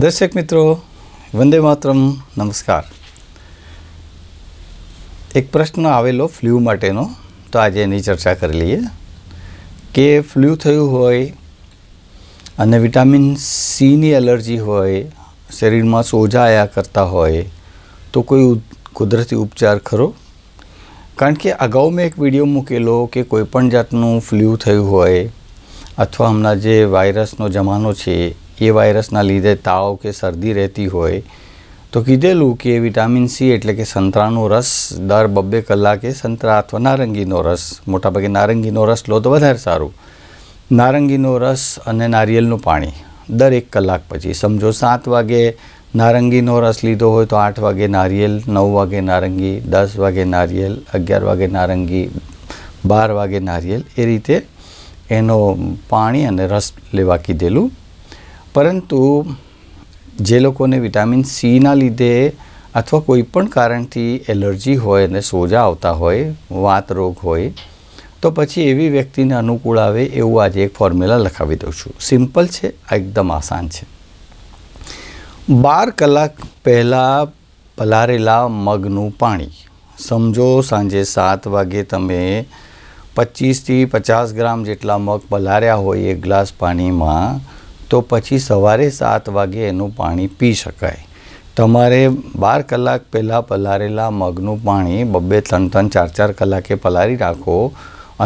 દર્શક મિત્રો વંદે માતરમ નમસ્કાર એક પ્રશ્ન આવેલો ફ્લૂ માટેનો તો આજે એની ચર્ચા કરી લઈએ કે ફ્લૂ થયું હોય અને વિટામિન સીની એલર્જી હોય શરીરમાં સોજા આયા કરતા હોય તો કોઈ કુદરતી ઉપચાર ખરો કારણ કે અગાઉ મેં એક વિડીયો મૂકેલો કે કોઈપણ જાતનું ફ્લૂ થયું હોય અથવા હમણાં જે વાયરસનો જમાનો છે એ વાયરસના લીધે તાવ કે શરદી રહેતી હોય તો કીધેલું કે વિટામિન સી એટલે કે સંતરાનો રસ દર બબ્બે કલાકે સંતરા અથવા નારંગીનો રસ મોટાભાગે નારંગીનો રસ લો તો વધારે સારું નારંગીનો રસ અને નારિયેલનું પાણી દર એક કલાક પછી સમજો સાત વાગે નારંગીનો રસ લીધો હોય તો આઠ વાગે નારિયેલ નવ વાગે નારંગી દસ વાગે નારિયેલ અગિયાર વાગે નારંગી બાર વાગે નારિયેલ એ રીતે એનો પાણી અને રસ લેવા કીધેલું પરંતુ જે લોકોને વિટામિન સીના લીધે અથવા કોઈ પણ કારણથી એલર્જી હોય અને સોજા આવતા હોય વાત રોગ હોય તો પછી એવી વ્યક્તિને અનુકૂળ આવે એવું આજે એક ફોર્મ્યુલા લખાવી દઉં છું સિમ્પલ છે આ એકદમ આસાન છે બાર કલાક પહેલાં પલારેલા મગનું પાણી સમજો સાંજે સાત વાગે તમે પચીસથી પચાસ ગ્રામ જેટલા મગ પલાર્યા હોય એક ગ્લાસ પાણીમાં તો પછી સવારે સાત વાગે એનું પાણી પી શકાય તમારે બાર કલાક પહેલાં પલારેલા મગનું પાણી બબ્બે ત્રણ ત્રણ ચાર ચાર કલાકે પલારી રાખો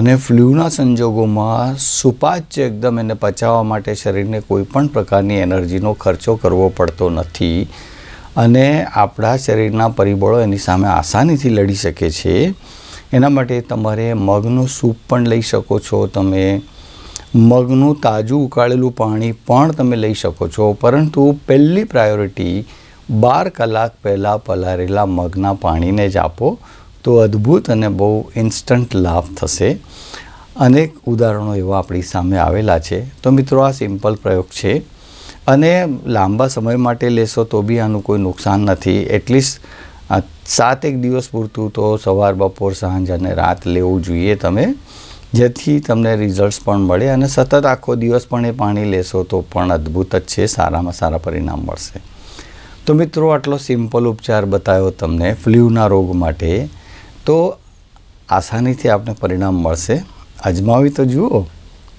અને ફ્લૂના સંજોગોમાં સુપાચ્ય એકદમ એને પચાવવા માટે શરીરને કોઈ પણ પ્રકારની એનર્જીનો ખર્ચો કરવો પડતો નથી અને આપણા શરીરના પરિબળો એની સામે આસાનીથી લડી શકે છે એના માટે તમારે મગનું સૂપ પણ લઈ શકો છો તમે મગનું તાજું ઉકાળેલું પાણી પણ તમે લઈ શકો છો પરંતુ પહેલી પ્રાયોરિટી બાર કલાક પહેલાં પલારેલા મગના પાણીને જ આપો તો અદ્ભુત અને બહુ ઇન્સ્ટન્ટ લાભ થશે અનેક ઉદાહરણો એવા આપણી સામે આવેલા છે તો મિત્રો આ સિમ્પલ પ્રયોગ છે અને લાંબા સમય માટે લેશો તો બી આનું કોઈ નુકસાન નથી એટલીસ્ટ સાત એક દિવસ પૂરતું તો સવાર બપોર સાંજ અને રાત લેવું જોઈએ તમે જેથી તમને રિઝલ્ટ્સ પણ મળે અને સતત આખો દિવસ પણ એ પાણી લેશો તો પણ અદ્ભુત જ છે સારામાં સારા પરિણામ મળશે તો મિત્રો આટલો સિમ્પલ ઉપચાર બતાવ્યો તમને ફ્લ્યુના રોગ માટે તો આસાનીથી આપને પરિણામ મળશે અજમાવી તો જુઓ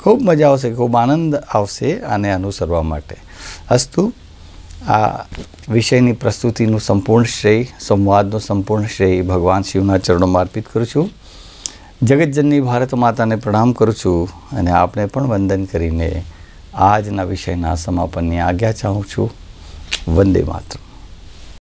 ખૂબ મજા આવશે ખૂબ આનંદ આવશે આને અનુસરવા માટે અસ્તુ આ વિષયની પ્રસ્તુતિનું સંપૂર્ણ શ્રેય સંવાદનો સંપૂર્ણ શ્રેય ભગવાન શિવના ચરણોમાં અર્પિત કરું છું જગતજનની ભારત માતાને પ્રણામ કરું છું અને આપને પણ વંદન કરીને આજના વિષયના સમાપનની આજ્ઞા ચાહું છું વંદે માતરમ